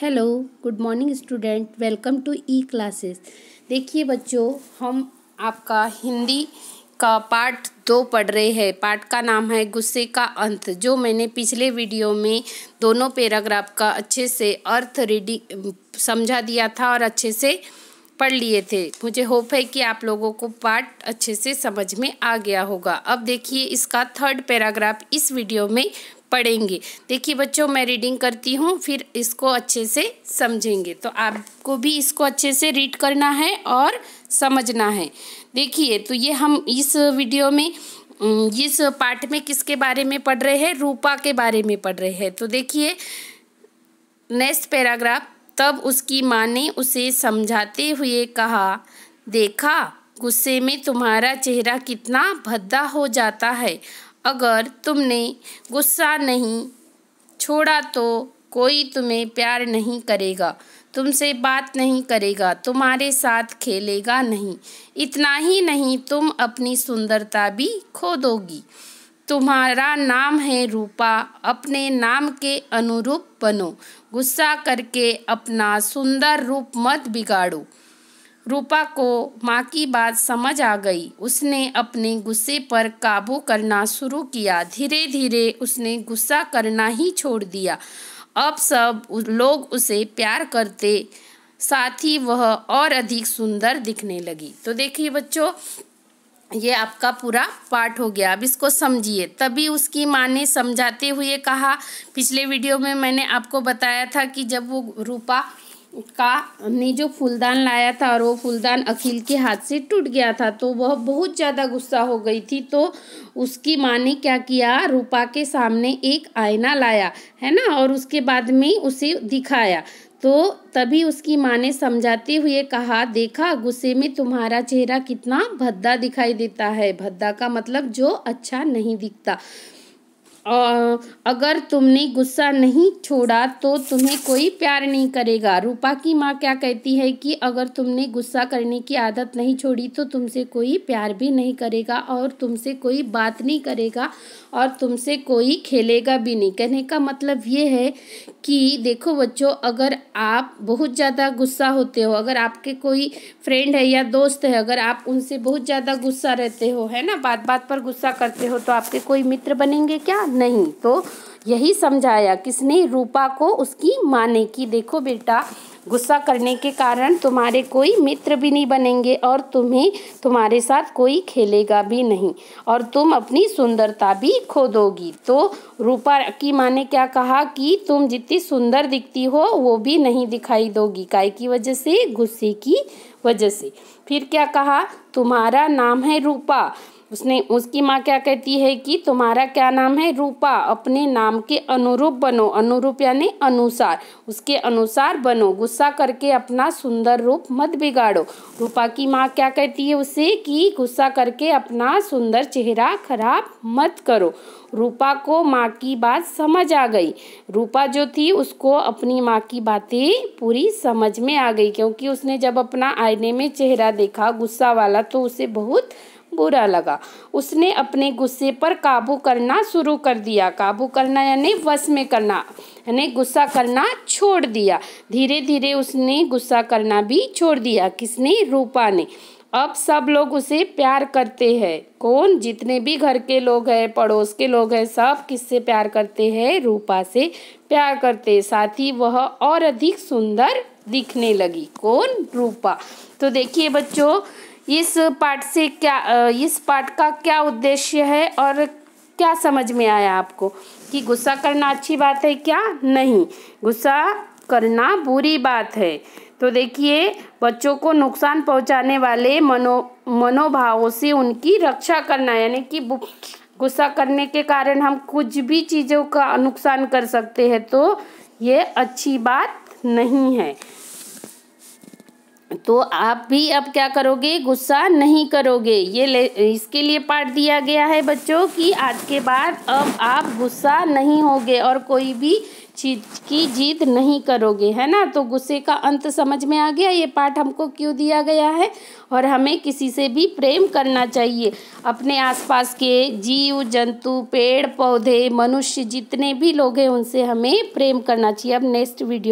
hello good morning student welcome to e classes देखिए बच्चों हम आपका हिंदी का पार्ट दो पढ़ रहे हैं पार्ट का नाम है गुस्से का अंत जो मैंने पिछले वीडियो में दोनों पैराग्राफ का अच्छे से अर्थ रीडिंग समझा दिया था और अच्छे से पढ़ लिए थे मुझे होप है कि आप लोगों को पार्ट अच्छे से समझ में आ गया होगा अब देखिए इसका थर्ड पैराग्राफ इस वीडियो में पढ़ेंगे देखिए बच्चों मैं रीडिंग करती हूँ फिर इसको अच्छे से समझेंगे तो आपको भी इसको अच्छे से रीड करना है और समझना है देखिए तो ये हम इस वीडियो में इस पार्ट में किसके बारे में पढ़ रहे हैं रूपा के बारे में पढ़ रहे हैं तो देखिए नेक्स्ट पैराग्राफ तब उसकी माँ ने उसे समझाते हुए कहा देखा गुस्से में तुम्हारा चेहरा कितना भद्दा हो जाता है अगर तुमने गुस्सा नहीं छोड़ा तो कोई तुम्हें प्यार नहीं करेगा तुमसे बात नहीं करेगा तुम्हारे साथ खेलेगा नहीं इतना ही नहीं तुम अपनी सुंदरता भी खो दोगी तुम्हारा नाम है रूपा अपने नाम के अनुरूप बनो गुस्सा करके अपना सुंदर रूप मत बिगाड़ो रूपा को माँ की बात समझ आ गई उसने अपने गुस्से पर काबू करना शुरू किया धीरे धीरे उसने गुस्सा करना ही छोड़ दिया अब सब लोग उसे प्यार करते साथ ही वह और अधिक सुंदर दिखने लगी तो देखिए बच्चों ये आपका पूरा पार्ट हो गया अब इसको समझिए तभी उसकी माँ ने समझाते हुए कहा पिछले वीडियो में मैंने आपको बताया था कि जब वो रूपा का ने जो फूलदान लाया था और वो फूलदान अखिल के हाथ से टूट गया था तो वह बहुत ज़्यादा गुस्सा हो गई थी तो उसकी माँ ने क्या किया रूपा के सामने एक आईना लाया है ना और उसके बाद में उसे दिखाया तो तभी उसकी माँ ने समझाते हुए कहा देखा गुस्से में तुम्हारा चेहरा कितना भद्दा दिखाई देता है भद्दा का मतलब जो अच्छा नहीं दिखता अगर तुमने गुस्सा नहीं छोड़ा तो तुम्हें कोई प्यार नहीं करेगा रूपा की माँ क्या कहती है कि अगर तुमने गुस्सा करने की आदत नहीं छोड़ी तो तुमसे कोई प्यार भी नहीं करेगा और तुमसे कोई बात नहीं करेगा और तुमसे कोई खेलेगा भी नहीं कहने का मतलब ये है कि देखो बच्चों अगर आप बहुत ज़्यादा गुस्सा होते हो अगर आपके कोई फ्रेंड है या दोस्त है अगर आप उनसे बहुत ज़्यादा गुस्सा रहते हो है ना बात बात पर गुस्सा करते हो तो आपके कोई मित्र बनेंगे क्या नहीं तो यही समझाया किसने रूपा को उसकी माँ ने कि देखो बेटा गुस्सा करने के कारण तुम्हारे कोई मित्र भी नहीं बनेंगे और तुम्हें तुम्हारे साथ कोई खेलेगा भी नहीं और तुम अपनी सुंदरता भी खो दोगी तो रूपा की माँ ने क्या कहा कि तुम जितनी सुंदर दिखती हो वो भी नहीं दिखाई दोगी काय की वजह से गुस्से की वजह से फिर क्या कहा तुम्हारा नाम है रूपा उसने उसकी माँ क्या कहती है कि तुम्हारा क्या नाम है रूपा अपने नाम के अनुरूप बनो अनुरूप यानी अनुसार उसके अनुसार बनो गुस्सा करके अपना सुंदर रूप मत बिगाड़ो रूपा की माँ क्या कहती है उसे कि गुस्सा करके अपना सुंदर चेहरा खराब मत करो रूपा को माँ की बात समझ आ गई रूपा जो थी उसको अपनी माँ की बातें पूरी समझ में आ गई क्योंकि उसने जब अपना आईने में चेहरा देखा गुस्सा वाला तो उसे बहुत बुरा लगा उसने अपने गुस्से पर काबू करना शुरू कर दिया काबू करना यानी वश में करना यानी गुस्सा करना छोड़ दिया धीरे धीरे उसने गुस्सा करना भी छोड़ दिया किसने रूपा ने अब सब लोग उसे प्यार करते हैं कौन जितने भी घर के लोग हैं पड़ोस के लोग हैं सब किससे प्यार करते हैं रूपा से प्यार करते साथ ही वह और अधिक सुंदर दिखने लगी कौन रूपा तो देखिए बच्चों इस पाठ से क्या इस पाठ का क्या उद्देश्य है और क्या समझ में आया आपको कि गुस्सा करना अच्छी बात है क्या नहीं गुस्सा करना बुरी बात है तो देखिए बच्चों को नुकसान पहुंचाने वाले मनो मनोभावों से उनकी रक्षा करना यानी कि गुस्सा करने के कारण हम कुछ भी चीज़ों का नुकसान कर सकते हैं तो ये अच्छी बात नहीं है तो आप भी अब क्या करोगे गुस्सा नहीं करोगे ये ले इसके लिए पाठ दिया गया है बच्चों कि आज के बाद अब आप गुस्सा नहीं होगे और कोई भी चीज की जीत नहीं करोगे है ना तो गुस्से का अंत समझ में आ गया ये पाठ हमको क्यों दिया गया है और हमें किसी से भी प्रेम करना चाहिए अपने आसपास के जीव जंतु पेड़ पौधे मनुष्य जितने भी लोग हैं उनसे हमें प्रेम करना चाहिए अब नेक्स्ट वीडियो